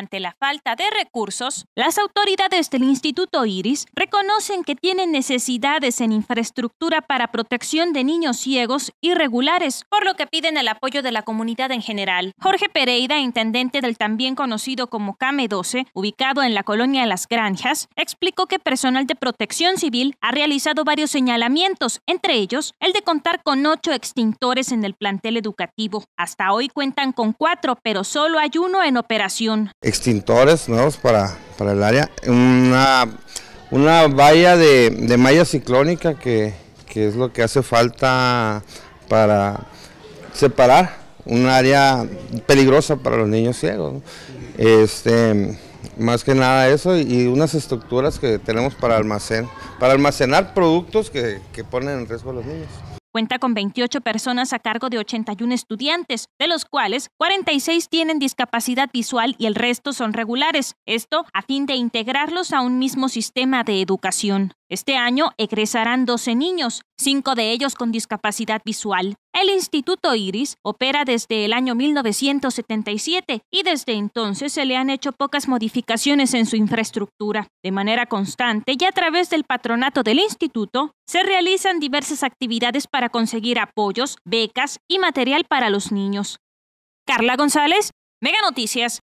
Ante la falta de recursos, las autoridades del Instituto Iris reconocen que tienen necesidades en infraestructura para protección de niños ciegos irregulares, por lo que piden el apoyo de la comunidad en general. Jorge Pereira, intendente del también conocido como CAME 12, ubicado en la colonia Las Granjas, explicó que personal de protección civil ha realizado varios señalamientos, entre ellos el de contar con ocho extintores en el plantel educativo. Hasta hoy cuentan con cuatro, pero solo hay uno en operación extintores nuevos para, el área, una, valla de, malla ciclónica que, es lo que hace falta para separar un área peligrosa para los niños ciegos. Este, más que nada eso y unas estructuras que tenemos para para almacenar productos que ponen en riesgo a los niños. Cuenta con 28 personas a cargo de 81 estudiantes, de los cuales 46 tienen discapacidad visual y el resto son regulares. Esto a fin de integrarlos a un mismo sistema de educación. Este año egresarán 12 niños, 5 de ellos con discapacidad visual. El Instituto Iris opera desde el año 1977 y desde entonces se le han hecho pocas modificaciones en su infraestructura. De manera constante y a través del patronato del instituto, se realizan diversas actividades para conseguir apoyos, becas y material para los niños. Carla González, Mega Noticias.